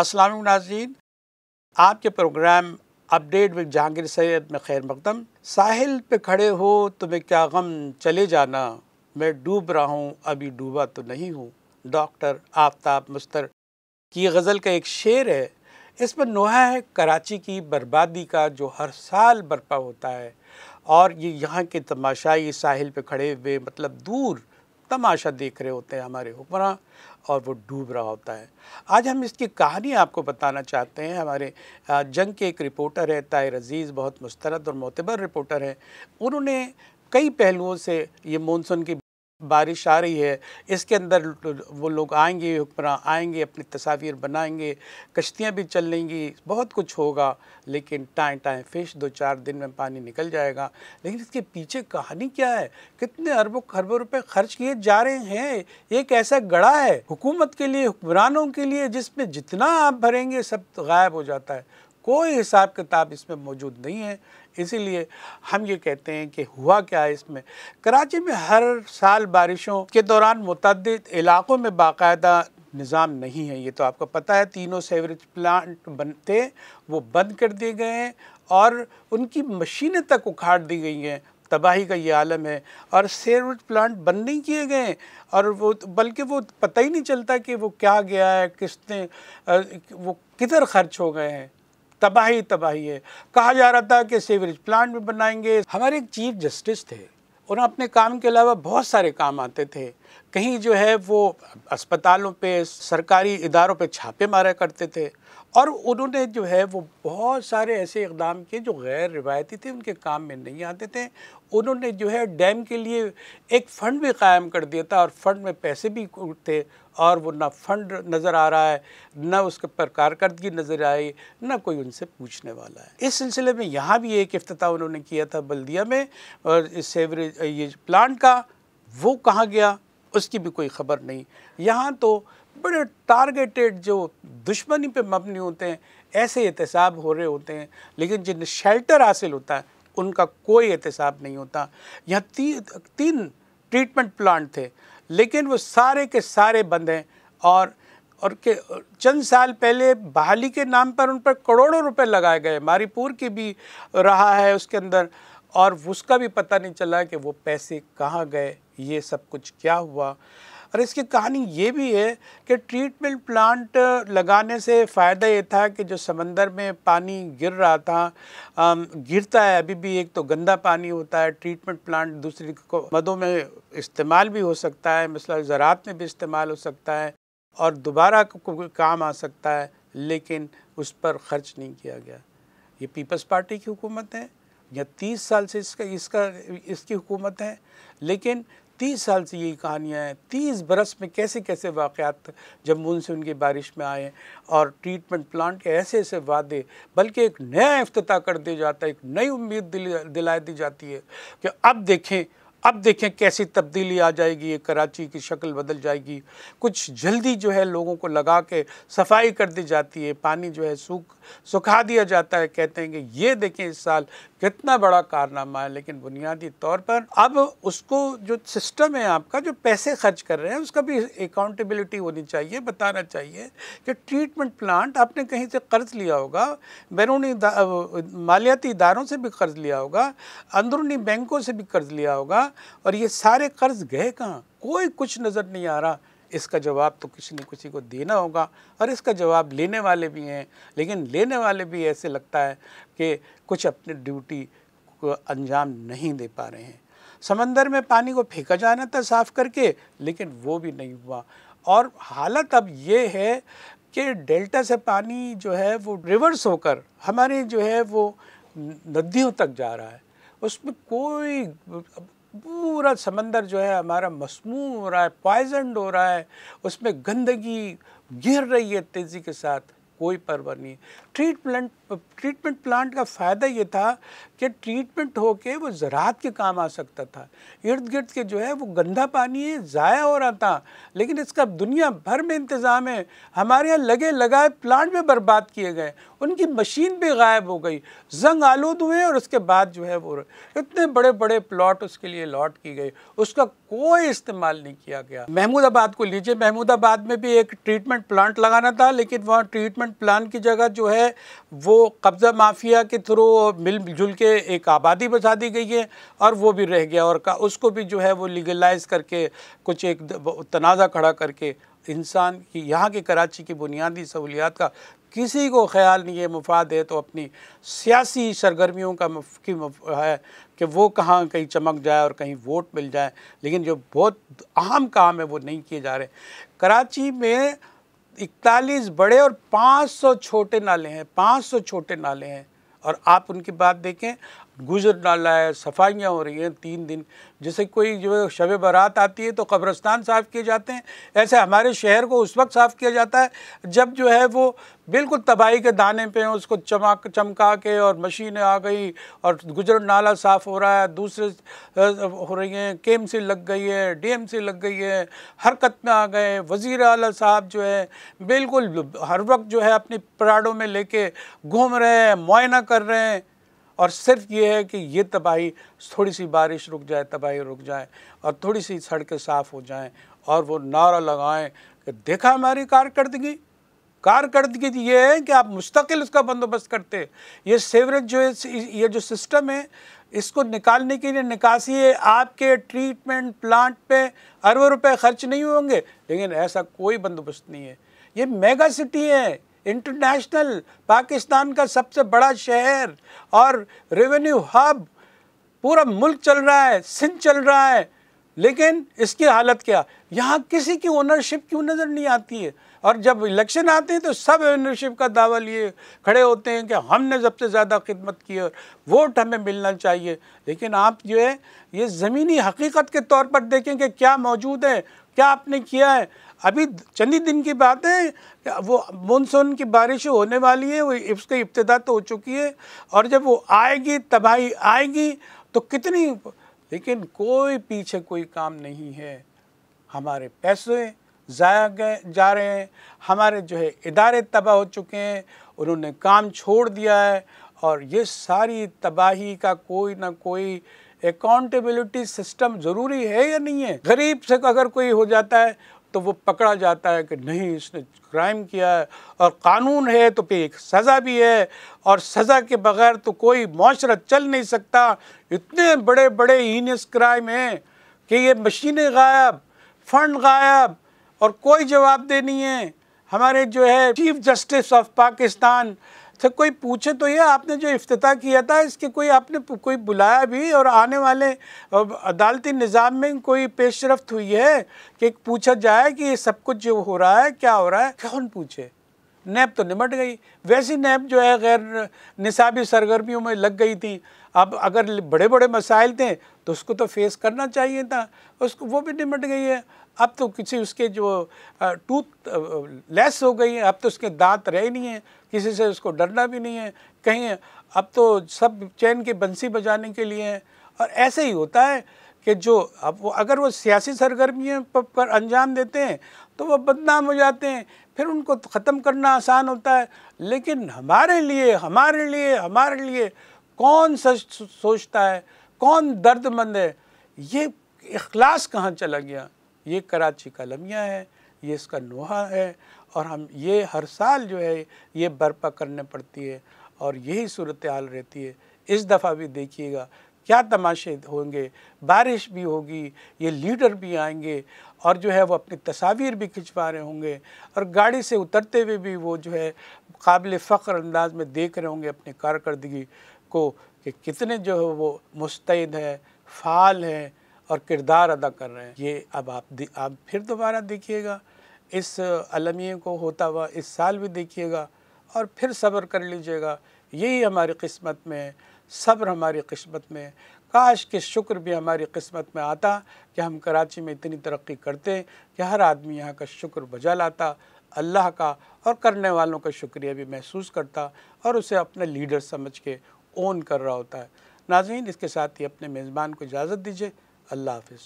अस्सलाम नाजीन आपके programme update with Jahangir Syed में खैर मकदम साहिल पे खड़े हो तुम्हें तो क्या गम चले जाना मैं डूब रहा हूँ अभी डूबा तो नहीं हूँ डॉक्टर आफ्ताब मुस्तर की गज़ल का एक शेर है इसमें नोहा है कराची की बर्बादी का जो हर साल बर्पा होता है और ये यहाँ के तमाशाई साहिल पे खड़े हुए मतलब दूर तमाशा देख रहे होते हैं हमारे हुक्मरान और वो डूब रहा होता है आज हम इसकी कहानी आपको बताना चाहते हैं हमारे जंग के एक रिपोर्टर है ताहिर अजीज़ बहुत मुस्तरद और मोतबर रिपोर्टर हैं उन्होंने कई पहलुओं से ये मानसून की बारिश आ रही है इसके अंदर वो लोग आएंगे हुक्मरान आएंगे अपनी तस्वीर बनाएंगे कश्तियाँ भी चल लेंगी बहुत कुछ होगा लेकिन टाइम टाइम फिश दो चार दिन में पानी निकल जाएगा लेकिन इसके पीछे कहानी क्या है कितने अरबों खरबों रुपए खर्च किए जा रहे हैं एक ऐसा गड़ा है हुकूमत के लिए हुक्मरानों के लिए जिसमें जितना आप भरेंगे सब गायब हो जाता है कोई हिसाब किताब इसमें मौजूद नहीं है इसीलिए हम ये कहते हैं कि हुआ क्या है इसमें कराची में हर साल बारिशों के दौरान मुतद इलाक़ों में बाकायदा निज़ाम नहीं है ये तो आपको पता है तीनों सेवरेज प्लांट बनते वो बंद कर दिए गए हैं और उनकी मशीनें तक उखाड़ दी गई हैं तबाही का ये आलम है और सेवरेज प्लांट बंद नहीं किए गए और वो बल्कि वो पता ही नहीं चलता कि वो क्या गया है किसने वो किधर खर्च हो गए हैं तबाही तबाही है कहा जा रहा था कि सीवरेज प्लांट भी बनाएंगे हमारे एक चीफ जस्टिस थे उन्हें अपने काम के अलावा बहुत सारे काम आते थे कहीं जो है वो अस्पतालों पे सरकारी इदारों पे छापे मारा करते थे और उन्होंने जो है वो बहुत सारे ऐसे इकदाम किए जो गैर रिवायती थे उनके काम में नहीं आते थे उन्होंने जो है डैम के लिए एक फ़ंड भी कायम कर दिया था और फंड में पैसे भी थे और वो ना फंड नज़र आ रहा है ना उसके पर कारकर्दगी नज़र आई ना कोई उनसे पूछने वाला है इस सिलसिले में यहाँ भी एक अफ्ताह उन्होंने किया था बल्दिया में और इस सेवरेज ये प्लांट का वो कहाँ गया उसकी भी कोई खबर नहीं यहाँ तो बड़े टारगेटेड जो दुश्मनी पे मबनी होते हैं ऐसे एहतसाब हो रहे होते हैं लेकिन जिन शेल्टर हासिल होता है उनका कोई एहतसाब नहीं होता यहाँ ती, तीन ट्रीटमेंट प्लांट थे लेकिन वो सारे के सारे बंद हैं और और के चंद साल पहले बहाली के नाम पर उन पर करोड़ों रुपए लगाए गए मारीपुर की भी रहा है उसके अंदर और उसका भी पता नहीं चला कि वो पैसे कहाँ गए ये सब कुछ क्या हुआ और इसकी कहानी ये भी है कि ट्रीटमेंट प्लांट लगाने से फ़ायदा ये था कि जो समंदर में पानी गिर रहा था गिरता है अभी भी एक तो गंदा पानी होता है ट्रीटमेंट प्लांट दूसरी को मदों में इस्तेमाल भी हो सकता है मसला ज़रात में भी इस्तेमाल हो सकता है और दोबारा काम आ सकता है लेकिन उस पर ख़र्च नहीं किया गया ये पीपल्स पार्टी की हुकूमत है या तीस साल से इसका इसका इसकी हुकूमत है लेकिन तीस साल से यही कहानियाँ हैं तीस बरस में कैसे कैसे वाक़ात जब से उनकी बारिश में आए और ट्रीटमेंट प्लांट के ऐसे ऐसे वादे बल्कि एक नया अफ्ताह कर दिया जाता है एक नई उम्मीद दिल, दिलाई दी जाती है कि अब देखें अब देखें कैसी तब्दीली आ जाएगी ये कराची की शक्ल बदल जाएगी कुछ जल्दी जो है लोगों को लगा के सफाई कर दी जाती है पानी जो है सूख सुखा दिया जाता है कहते हैं कि ये देखें इस साल कितना बड़ा कारनामा है लेकिन बुनियादी तौर पर अब उसको जो सिस्टम है आपका जो पैसे खर्च कर रहे हैं उसका भी अकाउंटेबिलिटी होनी चाहिए बताना चाहिए कि ट्रीटमेंट प्लांट आपने कहीं से कर्ज लिया होगा बैरूनी मालियाती इदारों से भी कर्ज लिया होगा अंदरूनी बैंकों से भी कर्ज लिया होगा और ये सारे कर्ज गए कहाँ कोई कुछ नज़र नहीं आ रहा इसका जवाब तो किसी न किसी को देना होगा और इसका जवाब लेने वाले भी हैं लेकिन लेने वाले भी ऐसे लगता है कि कुछ अपनी ड्यूटी को अंजाम नहीं दे पा रहे हैं समंदर में पानी को फेंका जाना था साफ़ करके लेकिन वो भी नहीं हुआ और हालत अब ये है कि डेल्टा से पानी जो है वो रिवर्स होकर हमारे जो है वो नदियों तक जा रहा है उसमें कोई पूरा समंदर जो है हमारा मसमू हो रहा है पॉइजनड हो रहा है उसमें गंदगी गिर रही है तेज़ी के साथ कोई परवर नहीं ट्रीटमेंट ट्रीटमेंट प्लांट का फ़ायदा ये था कि ट्रीटमेंट होके वो ज़रात के काम आ सकता था इर्द गिर्द के जो है वो गंदा पानी है ज़ाया हो रहा था लेकिन इसका दुनिया भर में इंतज़ाम है हमारे यहाँ लगे लगाए प्लांट में बर्बाद किए गए उनकी मशीन भी गायब हो गई जंग आलूद हुए और उसके बाद जो है वो इतने बड़े बड़े प्लॉट उसके लिए लॉट की गई उसका कोई इस्तेमाल नहीं किया गया महमूदाबाद को लीजिए महमूदाबाद में भी एक ट्रीटमेंट प्लांट लगाना था लेकिन वहाँ ट्रीटमेंट प्लांट की जगह जो है वो कब्ज़ा माफिया के थ्रू मिलजुल के एक आबादी बसा दी गई है और वो भी रह गया और का उसको भी जो है वो लीगलाइज करके कुछ एक तनाज़ा खड़ा करके इंसान की यहाँ के कराची की बुनियादी सहूलियात का किसी को ख्याल नहीं है मुफाद है तो अपनी सियासी सरगर्मियों का की है कि वो कहाँ कहीं चमक जाए और कहीं वोट मिल जाए लेकिन जो बहुत अहम काम है वो नहीं किए जा रहे कराची में इकतालीस बड़े और 500 छोटे नाले हैं 500 छोटे नाले हैं और आप उनकी बात देखें गुजर डाला है सफाइयाँ हो रही हैं तीन दिन जैसे कोई जो शब बारात आती है तो कब्रस्तान साफ़ किए जाते हैं ऐसे हमारे शहर को उस वक्त साफ़ किया जाता है जब जो है वो बिल्कुल तबाही के दाने पे उसको चमक चमका के और मशीनें आ गई और गुजर नाला साफ़ हो रहा है दूसरे हो रही हैं के एम सी लग गई है डी एम सी लग गई है हरकत में आ गए वज़ी अला साहब जो है बिल्कुल हर वक्त जो है अपनी पराड़ों में लेके घूम रहे हैं मुआयना कर रहे हैं और सिर्फ ये है कि ये तबाही थोड़ी सी बारिश रुक जाए तबाही रुक जाए और थोड़ी सी सड़कें साफ़ हो जाएं और वो नारा लगाएं कि देखा हमारी कारकर्दगी कारकर्दगी तो ये है कि आप मुस्तकिल उसका बंदोबस्त करते ये सेवरेज जो है ये जो सिस्टम है इसको निकालने के लिए निकासी है आपके ट्रीटमेंट प्लांट पे अरबों रुपए खर्च नहीं होंगे लेकिन ऐसा कोई बंदोबस्त नहीं है ये मेगा सिटी है इंटरनेशनल पाकिस्तान का सबसे बड़ा शहर और रेवेन्यू हब पूरा मुल्क चल रहा है सिंध चल रहा है लेकिन इसकी हालत क्या यहाँ किसी की ओनरशिप क्यों नज़र नहीं आती है और जब इलेक्शन आते हैं तो सब ओनरशिप का दावा लिए खड़े होते हैं कि हमने सबसे ज़्यादा खिदमत की और वोट हमें मिलना चाहिए लेकिन आप जो है ये ज़मीनी हकीकत के तौर पर देखें कि क्या मौजूद है क्या आपने किया है अभी चंद ही दिन की बात है वो मानसून की बारिश होने वाली है वो उसकी इब्तदा तो हो चुकी है और जब वो आएगी तबाही आएगी तो कितनी लेकिन कोई पीछे कोई काम नहीं है हमारे पैसे ज़ाया गए जा रहे हैं हमारे जो है इदारे तबाह हो चुके हैं उन्होंने काम छोड़ दिया है और ये सारी तबाही का कोई ना कोई अकाउंटेबिलिटी सिस्टम ज़रूरी है या नहीं है गरीब से अगर कोई हो जाता है तो वो पकड़ा जाता है कि नहीं इसने क्राइम किया है और कानून है तो फिर एक सज़ा भी है और सज़ा के बगैर तो कोई माशरा चल नहीं सकता इतने बड़े बड़े हीनस क्राइम हैं कि ये मशीनें गायब फंड गायब और कोई जवाब नहीं है हमारे जो है chief justice of Pakistan sir अच्छा, कोई पूछे तो ये आपने जो अफ्ताह किया था इसके कोई आपने कोई बुलाया भी और आने वाले अदालती निज़ाम में कोई पेशरफ हुई है कि पूछा जाए कि ये सब कुछ जो हो रहा है क्या हो रहा है कौन पूछे नैब तो निमट गई वैसी नैब जो है गैर निसाबी सरगर्मियों में लग गई थी अब अगर बड़े बड़े मसाइल थे तो उसको तो फेस करना चाहिए था उसको वो भी निमट गई है अब तो किसी उसके जो टूथ लेस हो गई है अब तो उसके दांत रहे नहीं हैं किसी से उसको डरना भी नहीं है कहीं अब तो सब चैन के बंसी बजाने के लिए हैं और ऐसे ही होता है कि जो अब वो अगर वो सियासी सरगर्मियों पर अंजाम देते हैं तो वो बदनाम हो जाते हैं फिर उनको तो ख़त्म करना आसान होता है लेकिन हमारे लिए हमारे लिए हमारे लिए कौन सच सोचता है कौन दर्दमंद है ये इखलास कहाँ चला गया ये कराची का लमिया है ये इसका नोहा है और हम ये हर साल जो है ये बर्पा करने पड़ती है और यही सूरत हाल रहती है इस दफ़ा भी देखिएगा क्या तमाशे होंगे बारिश भी होगी ये लीडर भी आएंगे और जो है वो अपनी तस्वीर भी खिंचवा रहे होंगे और गाड़ी से उतरते हुए भी वो जो है काबिल फ़ख्र अंदाज में देख रहे होंगे अपनी कारकर्दगी को कि कितने जो है वो मुस्तैद है फ़ाल हैं और किरदार अदा कर रहे हैं ये अब आप आप फिर दोबारा देखिएगा इस अलमिया को होता हुआ इस साल भी देखिएगा और फिर सब्र कर लीजिएगा यही हमारी किस्मत में सब्र हमारी किस्मत में काश के शुक्र भी हमारी किस्मत में आता कि हम कराची में इतनी तरक्की करते कि हर आदमी यहाँ का शुक्र बजा लाता अल्लाह का और करने वालों का शुक्रिया भी महसूस करता और उसे अपना लीडर समझ के ओन कर रहा होता है नाजीन इसके साथ ही अपने मेज़बान को इजाज़त दीजिए আল্লাহ হাফিজ